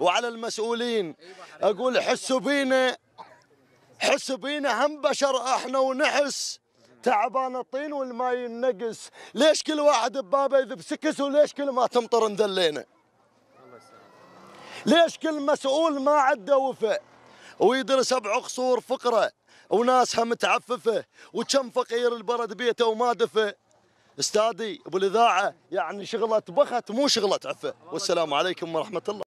وعلى المسؤولين اقول حسوا بينا حسوا بينا هم بشر احنا ونحس تعبان الطين والماء ينقص ليش كل واحد ببابه يذب سكس وليش كل ما تمطر ندلينا ليش كل مسؤول ما عنده وفاء ويدرس سبع قصور فقره وناسها متعففه وكم فقير البرد بيته وما دفه استاذي ابو الاذاعه يعني شغله بخت مو شغله عفه والسلام عليكم ورحمه الله